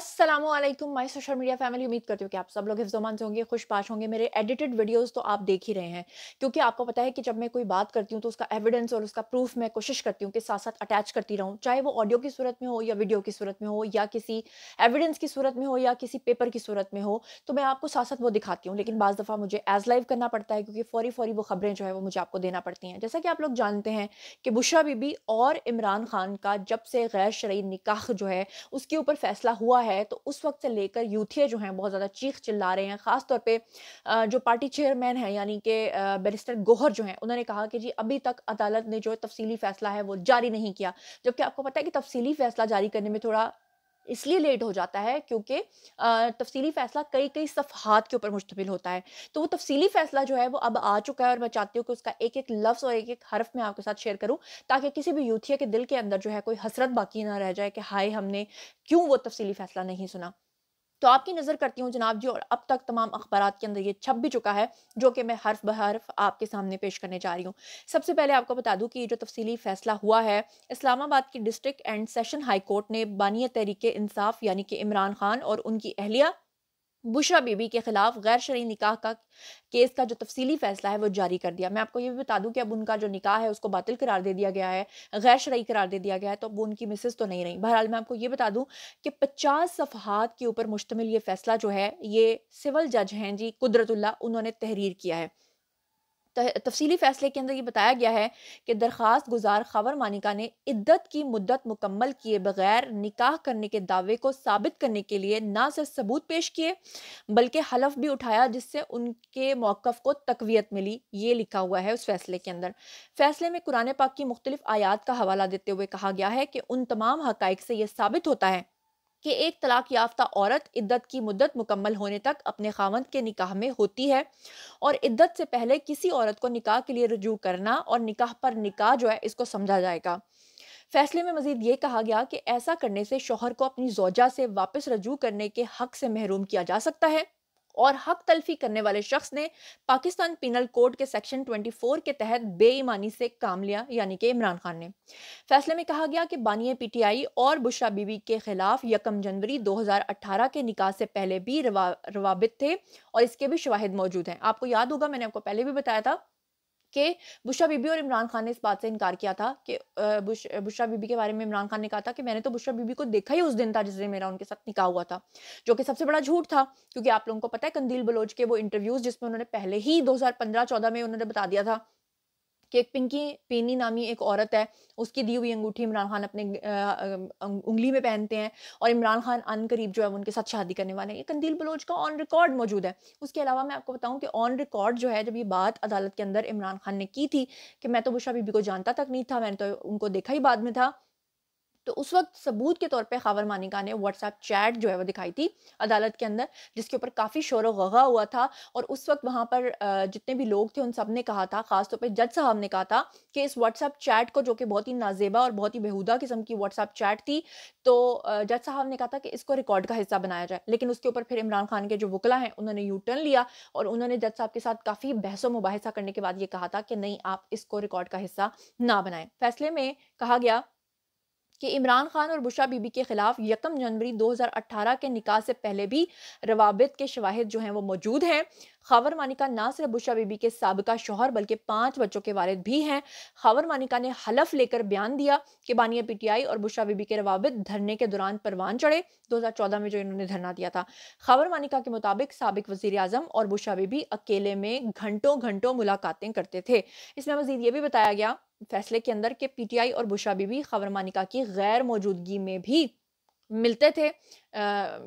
Aslam my social media family उम्मीद करती हूँ कि आप सब लोग हिफ्जमान से होंगे खुश पाश होंगे मेरे एडिटेड वीडियोस तो आप देख ही रहे हैं क्योंकि आपको पता है कि जब मैं कोई बात करती हूँ तो उसका एविडेंस और उसका प्रूफ मैं कोशिश करती हूँ कि साथ साथ अटैच करती रहूँ चाहे वो ऑडियो की सूरत में हो या वीडियो की सूरत में हो या किसी एविडेंस की सूरत में हो या किसी पेपर की सूरत में हो तो मैं आपको साथ साथ वो दिखाती हूँ लेकिन बज़ दफ़ा मुझे एज लाइव करना पड़ता है क्योंकि फौरी फौरी वो खबरें जो है वो मुझे आपको देना पड़ती हैं जैसा कि आप लोग जानते हैं कि बुशा बीबी और इमरान खान का जब से गैर शरीय निकाह जो है उसके ऊपर फैसला हुआ है है तो उस वक्त से लेकर यूथिया जो हैं बहुत ज़्यादा चीख चिल्ला रहे हैं ख़ासतौर पर जो पार्टी चेयरमैन है यानी कि बैरिस्टर गोहर जो हैं उन्होंने कहा कि जी अभी तक अदालत ने जो तफसीली फ़ैसला है वो जारी नहीं किया जबकि आपको पता है कि तफसीली फ़ैसला जारी करने में थोड़ा इसलिए लेट हो जाता है क्योंकि तफसीली फ़ैसला कई कई सफहात के ऊपर मुश्तमिल होता है तो वो तफसीली फ़ैसला जो है वो अब आ चुका है और मैं चाहती हूँ कि उसका एक एक लफ्ज़ और एक एक हर्फ मैं आपके साथ शेयर करूँ ताकि किसी भी यूथिया के दिल के अंदर जो है कोई हसरत बाकी ना रह जाए कि हाय हमने क्यों वो तफसीली फ़ैसला नहीं सुना तो आपकी नज़र करती हूँ जनाब जी और अब तक तमाम अखबार के अंदर ये छप भी चुका है जो कि मैं हर्फ बहर्फ आपके सामने पेश करने जा रही हूँ सबसे पहले आपको बता दूँ कि जो तफसली फैसला हुआ है इस्लामाबाद की district and session high court ने बानिय तहरीक इंसाफ यानी कि इमरान खान और उनकी अहलिया बुशरा बीबी के खिलाफ गैर शरी निकाह का केस का जो तफसीली फैसला है वो जारी कर दिया मैं आपको ये भी बता दूं कि अब उनका जो निकाह है उसको बातिल करार दे दिया गया है गैर शरी करार दे दिया गया है तो अब उनकी मिसेस तो नहीं रही बहरहाल मैं आपको ये बता दूं कि पचास सफहत के ऊपर मुश्तमिल ये फैसला जो है ये सिविल जज हैं जी कुदरतुल्ला उन्होंने तहरीर किया है तफसीली फैसले के अंदर ये बताया गया है कि दरख्वास्त गुजार खबर मानिका ने इद्दत की मुद्दत मुकम्मल किए बगैर निकाह करने के दावे को साबित करने के लिए ना सिर्फ सबूत पेश किए बल्कि हलफ भी उठाया जिससे उनके मौक़ को तकवीत मिली ये लिखा हुआ है उस फैसले के अंदर फैसले में कुरान पाक की मुख्तलिफ आयात का हवाला देते हुए कहा गया है कि उन तमाम हक़ से यह साबित होता है कि एक तलाक याफ्ता औरत इद्दत की मुद्दत मुकम्मल होने तक अपने खावंद के निकाह में होती है और इद्दत से पहले किसी औरत को निकाह के लिए रजू करना और निकाह पर निकाह जो है इसको समझा जाएगा फैसले में मजीद ये कहा गया कि ऐसा करने से शोहर को अपनी जोजा से वापस रजू करने के हक से महरूम किया जा सकता है और हक तलफी करने वाले शख्स ने पाकिस्तान पिनल कोड के सेक्शन 24 के तहत बेईमानी से काम लिया यानी कि इमरान खान ने फैसले में कहा गया कि बानिया पीटीआई और बुशरा बीबी के खिलाफ यकम जनवरी 2018 के निकाह से पहले भी रवा, रवाबित थे और इसके भी शवाहिद मौजूद हैं आपको याद होगा मैंने आपको पहले भी बताया था कि बुशरा बीबी और इमरान खान ने इस बात से इनकार किया था कि बुश बुशरा बीबी के बारे में इमरान खान ने कहा था कि मैंने तो बुशरा बीबी को देखा ही उस दिन था जिस दिन मेरा उनके साथ निकाह हुआ था जो कि सबसे बड़ा झूठ था क्योंकि आप लोगों को पता है कंदील बलोच के वो इंटरव्यूज जिसमें उन्होंने पहले ही दो हजार में उन्होंने बता दिया था कि एक पिंकी पेनी नामी एक औरत है उसकी दी हुई अंगूठी इमरान खान अपने अं, उंगली में पहनते हैं और इमरान खान अन करीब जो है उनके साथ शादी करने वाले हैं ये कंदील बलोच का ऑन रिकॉर्ड मौजूद है उसके अलावा मैं आपको बताऊँ कि ऑन रिकॉर्ड जो है जब ये बात अदालत के अंदर इमरान खान ने की थी कि मैं तो बुशा बीबी को जानता तक नहीं था मैंने तो उनको देखा ही बाद में था तो उस वक्त सबूत के तौर पे खावर मानिका ने व्हाट्सएप चैट जो है वो दिखाई थी अदालत के अंदर जिसके ऊपर काफ़ी शोर गगा हुआ था और उस वक्त वहाँ पर जितने भी लोग थे उन सब ने कहा था खासतौर पर जज साहब ने कहा था कि इस व्हाट्सएप चैट को जो कि बहुत ही नाजेबा और बहुत ही बेहूदा किस्म की व्हाट्सएप चैट थी तो जज साहब ने कहा था कि इसको रिकॉर्ड का हिस्सा बनाया जाए लेकिन उसके ऊपर फिर इमरान खान के जो वकला हैं उन्होंने यू टर्न लिया और उन्होंने जज साहब के साथ काफ़ी बहसों मुबासा करने के बाद ये कहा था कि नहीं आप इसको रिकॉर्ड का हिस्सा ना बनाएं फैसले में कहा गया कि इमरान खान और बुशा बीबी के खिलाफ यकम जनवरी 2018 के निकाह से पहले भी रवाबित के शवाहद जो हैं वो मौजूद हैं खबर मानिका ना सिर्फ बुशा बीबी के सबका शोहर बल्कि पांच बच्चों के वालिद भी हैं खबर मानिका ने हलफ लेकर बयान दिया कि बानिया पीटीआई और बुशा बीबी के रवाबित धरने के दौरान परवान चढ़े 2014 में जो इन्होंने धरना दिया था खबर मानिका के मुताबिक सबक वजीर अजम और बुशा बीबी अकेले में घंटों घंटों मुलाकातें करते थे इसमें मजीद ये भी बताया गया फैसले के अंदर कि पीटीआई और बुशा बीबी खबर मानिका की गैर मौजूदगी में भी मिलते थे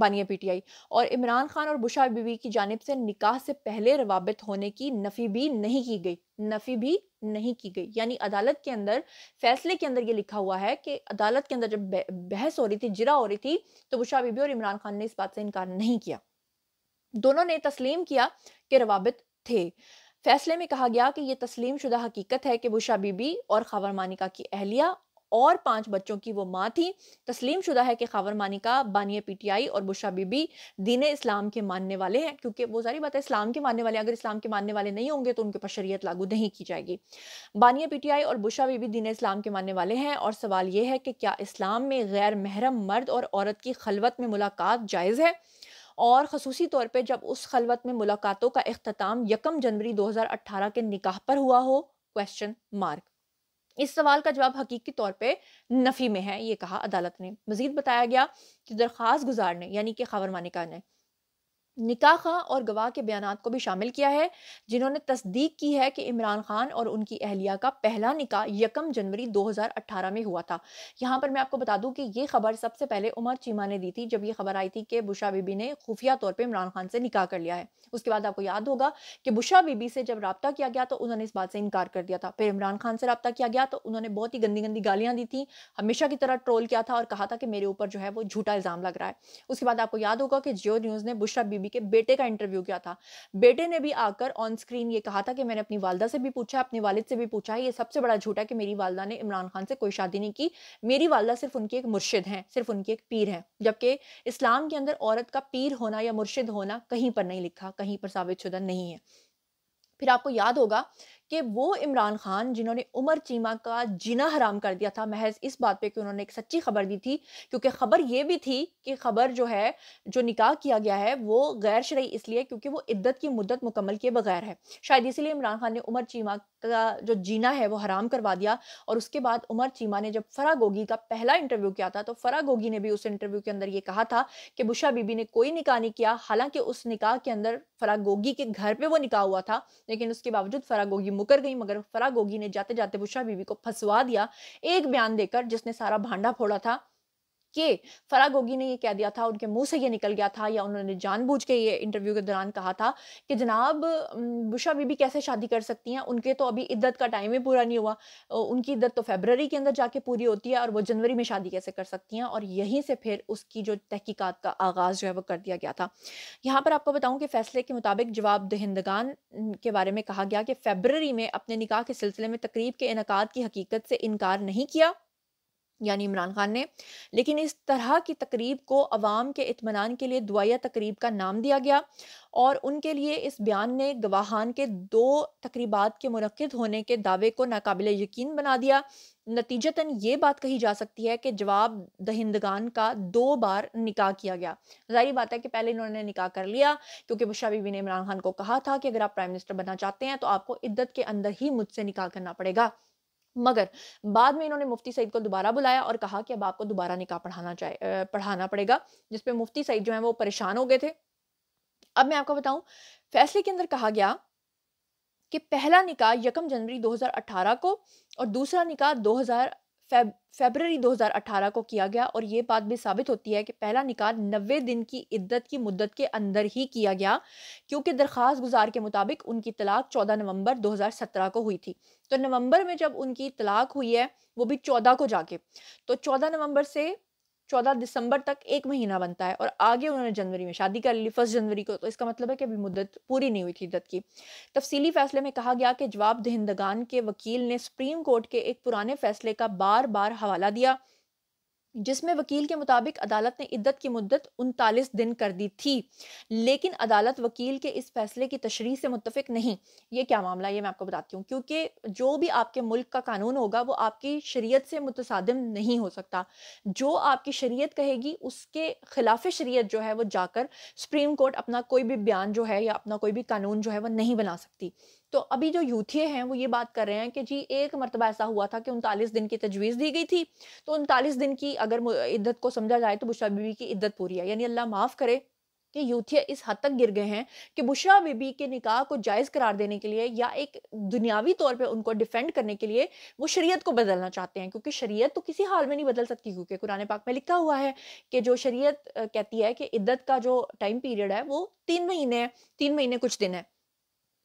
बानिया पीटीआई और इमरान खान और बुशा बीबी की जानब से निकाह से पहले रवाबित होने की नफ़ी भी नहीं की गई नफ़ी भी नहीं की गई यानी अदालत के अंदर फैसले के अंदर ये लिखा हुआ है कि अदालत के अंदर जब बहस हो रही थी जिरा हो रही थी तो बुशा बीबी और इमरान खान ने इस बात से इनकार नहीं किया दोनों ने तस्लीम किया कि रवाबित थे फैसले में कहा गया कि यह तस्लीम शुदा हकीकत है कि बुशा बीबी और खबर मानिका की अहलिया और पांच बच्चों की वो माँ थी तस्लीम शुदा है कि खावर मानिका बानिया पीटीआई और बुशा बीबी दीन इस्लाम के मानने वाले हैं क्योंकि वो सारी बात है इस्लाम के मानने वाले अगर इस्लाम के मानने वाले नहीं होंगे तो उनके ऊपर शरीय लागू नहीं की जाएगी बानिया पीटीआई और बुशा बीबी दीन इस्लाम के मानने वाले हैं और सवाल ये है कि क्या इस्लाम में गैर महरम मर्द और औरत की खलवत में मुलाकात जायज़ है और खसूसी तौर पर जब उस खलवत में मुलाकातों का अख्ताम यकम जनवरी 2018 के निकाह पर हुआ हो क्वेश्चन मार्क इस सवाल का जवाब हकीकी तौर पर नफ़ी में है ये कहा अदालत ने मजीद बताया गया कि दरख्वास्त गुजार ने यानी कि खबर मानिका ने निका खां और गवाह के बयान को भी शामिल किया है जिन्होंने तस्दीक की है कि इमरान खान और उनकी अहलिया का पहला निका यकम जनवरी 2018 में हुआ था यहाँ पर मैं आपको बता दूं कि ये खबर सबसे पहले उमर चीमा ने दी थी जब ये खबर आई थी कि बुशा बीबी ने खुफिया तौर पर इमरान खान से निका कर लिया है उसके बाद आपको याद होगा कि बुशा बीबी से जब रबता किया गया तो उन्होंने इस बात से इनकार कर दिया था फिर इमरान खान से रबता किया गया तो उन्होंने बहुत ही गंदी गंदी गालियाँ दी थी हमेशा की तरह ट्रोल किया था और कहा था कि मेरे ऊपर जो है वो झूठा इल्ज़ाम लग रहा है उसके बाद आपको याद होगा कि जियो न्यूज़ ने बुशा बीबी बीबी के बेटे का इंटरव्यू किया था बेटे ने भी आकर ऑन स्क्रीन ये कहा था कि मैंने अपनी वालदा से भी पूछा अपने वालिद से भी पूछा ये सबसे बड़ा झूठा है कि मेरी वालदा ने इमरान खान से कोई शादी नहीं की मेरी वालदा सिर्फ उनकी एक मुर्शिद है सिर्फ उनकी एक पीर है जबकि इस्लाम के अंदर औरत का पीर होना या मुर्शिद होना कहीं पर नहीं लिखा कहीं पर साबित शुदा नहीं है फिर आपको याद होगा कि वो इमरान खान जिन्होंने उमर चीमा का जीना हराम कर दिया था महज इस बात पे कि उन्होंने एक सच्ची खबर दी थी क्योंकि खबर ये भी थी कि खबर जो है जो निकाह किया गया है वो गैर शरय इसलिए क्योंकि वो इद्दत की मुद्दत मुकम्मल किए बगैर है शायद इसीलिए इमरान खान ने उमर चीमा का जो जीना है वो हराम करवा दिया और उसके बाद उमर चीमा ने जब फरा गोगी का पहला इंटरव्यू किया था तो फरा गोगी ने भी उस इंटरव्यू के अंदर ये कहा था कि बुशा बीबी ने कोई निकाह नहीं किया हालांकि उस निकाह के अंदर फरा गोगी के घर पर वो निकाह हुआ था लेकिन उसके बावजूद फरा गोगी मुकर गई मगर फरा गोगी ने जाते जाते बुशा बीबी को फंसवा दिया एक बयान देकर जिसने सारा भांडा फोड़ा था कि फराग गोगी ने ये कह दिया था उनके मुंह से ये निकल गया था या उन्होंने जानबूझ के ये इंटरव्यू के दौरान कहा था कि जनाब बुशा बीबी कैसे शादी कर सकती हैं उनके तो अभी इद्दत का टाइम ही पूरा नहीं हुआ उनकी इद्दत तो फेबररी के अंदर जाके पूरी होती है और वो जनवरी में शादी कैसे कर सकती हैं और यहीं से फिर उसकी जो तहकीकत का आगाज़ जो है वो कर दिया गया था यहाँ पर आपको बताऊँ कि फैसले के मुताबिक जवाब दहिंदगान के बारे में कहा गया कि फेबररी में अपने निकाह के सिलसिले में तकरीब के इनका की हकीकत से इनकार नहीं किया यानी इमरान खान ने लेकिन इस तरह की तकरीब को अवाम के इतमान के लिए दुआया तकरीब का नाम दिया गया और उनके लिए इस बयान ने गवाहान के दो तकरीबा के मनद होने के दावे को नाकबिल यकीन बना दिया नतीजतन ये बात कही जा सकती है कि जवाब दहिंदगान का दो बार निकाह किया गया जाहिर बात है कि पहले इन्होंने निकाह कर लिया क्योंकि बुशा बीबी ने इमरान खान को कहा था कि अगर आप प्राइम मिनिस्टर बनना चाहते हैं तो आपको इद्दत के अंदर ही मुझसे निकाह करना पड़ेगा मगर बाद में इन्होंने मुफ्ती सईद को दोबारा बुलाया और कहा कि अब आपको दोबारा निकाह पढ़ाना चाहिए पढ़ाना पड़ेगा जिसपे मुफ्ती सईद जो है वो परेशान हो गए थे अब मैं आपको बताऊं फैसले के अंदर कहा गया कि पहला निकाह यकम जनवरी 2018 को और दूसरा निकाह फेब फेबररी 2018 को किया गया और ये बात भी साबित होती है कि पहला निकाह नबे दिन की इद्दत की मुद्दत के अंदर ही किया गया क्योंकि दरख्वास्त गुजार के मुताबिक उनकी तलाक 14 नवंबर 2017 को हुई थी तो नवंबर में जब उनकी तलाक हुई है वो भी 14 को जाके तो 14 नवंबर से चौदह दिसंबर तक एक महीना बनता है और आगे उन्होंने जनवरी में शादी कर ली फर्स्ट जनवरी को तो इसका मतलब है कि अभी मुद्दत पूरी नहीं हुई थी इद्दत की तफसीली फैसले में कहा गया कि जवाब दहिंदगान के वकील ने सुप्रीम कोर्ट के एक पुराने फैसले का बार बार हवाला दिया जिसमें वकील के मुताबिक अदालत ने इद्दत की मुद्दत उनतालीस दिन कर दी थी लेकिन अदालत वकील के इस फैसले की तशरी से मुतफिक नहीं ये क्या मामला ये मैं आपको बताती हूँ क्योंकि जो भी आपके मुल्क का कानून होगा वो आपकी शरीयत से मुतसादम नहीं हो सकता जो आपकी शरीयत कहेगी उसके खिलाफ शरीयत जो है वो जाकर सुप्रीम कोर्ट अपना कोई भी बयान जो है या अपना कोई भी कानून जो है वह नहीं बना सकती तो अभी जो यूथिये हैं वो ये बात कर रहे हैं कि जी एक मरतबा ऐसा हुआ था कि उनतालीस दिन की तजवीज़ दी गई थी तो उनतालीस दिन की अगर इद्दत को समझा जाए तो बुशा बीबी की इद्दत पूरी है यानी अल्लाह माफ़ करे कि यूथिया इस हद तक गिर गए हैं कि बुशरा बीबी के निकाह को जायज़ करार देने के लिए या एक दुनियावी तौर पे उनको डिफेंड करने के लिए वो शरीयत को बदलना चाहते हैं क्योंकि शरीयत तो किसी हाल में नहीं बदल सकती क्योंकि कुरान पाक में लिखा हुआ है कि जो शरीयत कहती है कि इद्दत का जो टाइम पीरियड है वो तीन महीने है तीन महीने कुछ दिन है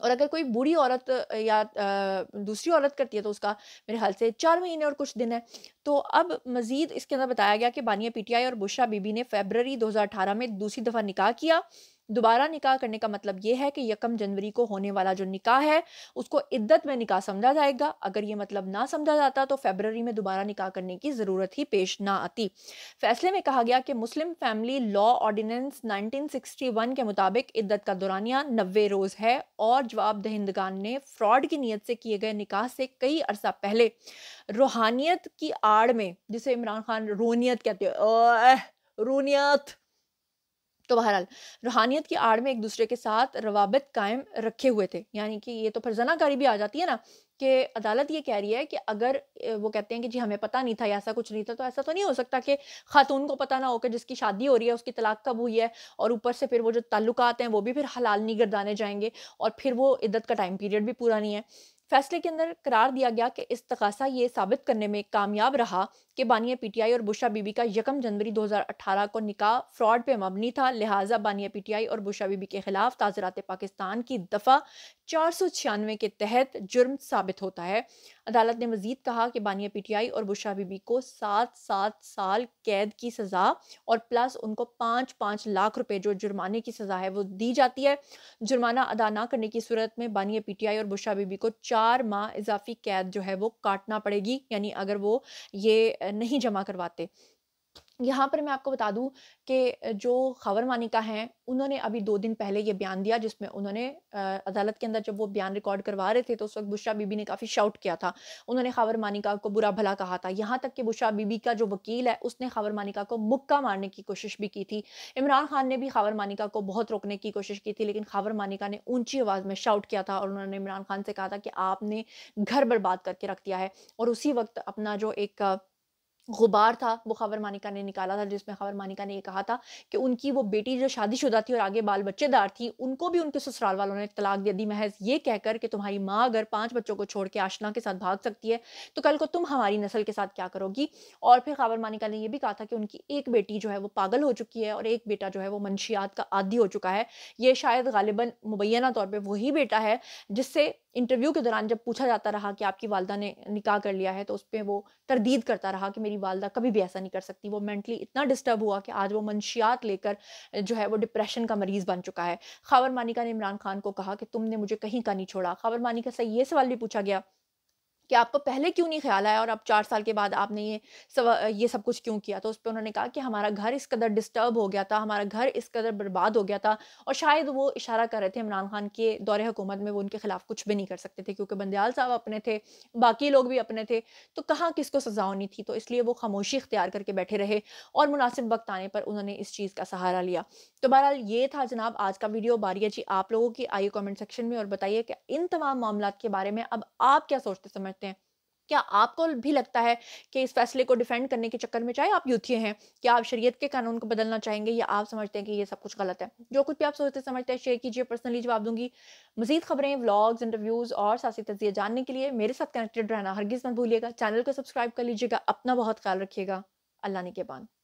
और अगर कोई बुरी औरत या दूसरी औरत करती है तो उसका मेरे ख्याल से चार महीने और कुछ दिन है तो अब मज़ीद इसके अंदर बताया गया कि बानिया पीटीआई और बुशा बीबी ने फेबररी 2018 में दूसरी दफ़ा निकाह किया दोबारा निकाह करने का मतलब यह है कि यकम जनवरी को होने वाला जो निकाह है उसको इद्दत में निकाह समझा जाएगा अगर ये मतलब ना समझा जाता तो फेबररी में दोबारा निकाह करने की ज़रूरत ही पेश ना आती फैसले में कहा गया कि मुस्लिम फैमिली लॉ ऑर्डिनेंस 1961 के मुताबिक इद्दत का दौरानिया नबे रोज़ है और जवाब दहिंदगान ने फ्रॉड की नीयत से किए गए निकाह से कई अरसा पहले रूहानियत की आड़ में जिसे इमरान खान रोनीत कहते हैं रूनियत तो बहरहाल रूहानियत की आड़ में एक दूसरे के साथ रवाबित कायम रखे हुए थे यानी कि ये तो फिर जनाकारी भी आ जाती है ना कि अदालत ये कह रही है कि अगर वो कहते हैं कि जी हमें पता नहीं था या ऐसा कुछ नहीं था तो ऐसा तो नहीं हो सकता कि खातून को पता ना हो कि जिसकी शादी हो रही है उसकी तलाक कब हुई है और ऊपर से फिर वो जो ताल्लुकात हैं वो भी फिर हलाल नहीं गर्दाने जाएंगे और फिर वो इद्दत का टाइम पीरियड भी पूरा नहीं है फैसले के अंदर करार दिया गया कि इस तकासा ये साबित करने में कामयाब रहा कि बानिया पीटीआई और बुशा बीबी का यकम जनवरी 2018 को निकाह फ्रॉड पे मबनी था लिहाजा बानिया पीटीआई और बुशा बीबी के खिलाफ ताजरात पाकिस्तान की दफ़ा चार के तहत जुर्म साबित होता है अदालत ने मजीद कहा कि बानिया पीटीआई और बुशा बीबी को सात सात साल कैद की सज़ा और प्लस उनको पाँच पाँच लाख रुपये जो जुर्माने की सज़ा है वो दी जाती है जुर्माना अदा ना करने की सूरत में बानिया पीटीआई और बुशा बीबी को चार माह इजाफी कैद जो है वो काटना पड़ेगी यानी अगर वो ये नहीं जमा करवाते यहाँ पर मैं आपको बता दूं कि जो खबर मानिका हैं उन्होंने अभी दो दिन पहले ये बयान दिया जिसमें उन्होंने अदालत के अंदर जब वो बयान रिकॉर्ड करवा रहे थे तो उस वक्त बुशरा बीबी ने काफ़ी शाउट किया था उन्होंने खबर मानिका को बुरा भला कहा था यहाँ तक कि बुशरा बीबी का जो वकील है उसने खबर मानिका को मुक्का मारने की कोशिश भी की थी इमरान खान ने भी खबर मानिका को बहुत रोकने की कोशिश की थी लेकिन खबर मानिका ने ऊंची आवाज़ में शाउट किया था और उन्होंने इमरान खान से कहा था कि आपने घर बर्बाद करके रख दिया है और उसी वक्त अपना जो एक गुबार था वो खबर मानिका ने निकाला था जिसमें खबर मानिका ने ये कहा था कि उनकी वो बेटी जो शादीशुदा थी और आगे बाल बच्चेदार थी उनको भी उनके ससुराल वालों ने तलाक दे दी महज ये कहकर कि तुम्हारी माँ अगर पांच बच्चों को छोड़ के आशना के साथ भाग सकती है तो कल को तुम हमारी नस्ल के साथ क्या करोगी और फिर खबर मानिका ने यह भी कहा था कि उनकी एक बेटी जो है वो पागल हो चुकी है और एक बेटा जो है वो मनशियात का आदि हो चुका है ये शायद गालिबा मुबैना तौर पर वही बेटा है जिससे इंटरव्यू के दौरान जब पूछा जाता रहा कि आपकी वालदा ने निकाह कर लिया है तो उस पर वो तरदीद करता रहा कि मेरी वालदा कभी भी ऐसा नहीं कर सकती वो मेंटली इतना डिस्टर्ब हुआ कि आज वो मंशियात लेकर जो है वो डिप्रेशन का मरीज़ बन चुका है खावर मानिका ने इमरान खान को कहा कि तुमने मुझे कहीं का नहीं छोड़ा खावर मानिका से ये सवाल भी पूछा गया कि आपको पहले क्यों नहीं ख्याल आया और अब चार साल के बाद आपने ये सब ये सब कुछ क्यों किया तो उस पर उन्होंने कहा कि हमारा घर इस कदर डिस्टर्ब हो गया था हमारा घर इस कदर बर्बाद हो गया था और शायद वो इशारा कर रहे थे इमरान खान के दौरे हुकूमत में वो उनके खिलाफ कुछ भी नहीं कर सकते थे क्योंकि बंदयाल साहब अपने थे बाकी लोग भी अपने थे तो कहाँ किसको सजा होनी थी तो इसलिए वो खामोशी इख्तियार करके बैठे रहे और मुनासिब वक्त आने पर उन्होंने इस चीज़ का सहारा लिया तो बहरहाल ये था जनाब आज का वीडियो बारिया जी आप लोगों की आइए कमेंट सेक्शन में और बताइए कि इन तमाम मामला के बारे में अब आप क्या सोचते समझते सकते हैं क्या आपको भी लगता है कि इस फैसले को डिफेंड करने के चक्कर में चाहे आप यूथिए हैं क्या आप शरीयत के कानून को बदलना चाहेंगे या आप समझते हैं कि ये सब कुछ गलत है जो कुछ भी आप सोचते समझते हैं शेयर कीजिए पर्सनली जवाब दूंगी मजीद खबरें व्लॉग्स इंटरव्यूज और सासी तजिए जानने के लिए मेरे साथ कनेक्टेड रहना हरगिज मत भूलिएगा चैनल को सब्सक्राइब कर लीजिएगा अपना बहुत ख्याल रखिएगा अल्लाह ने के बान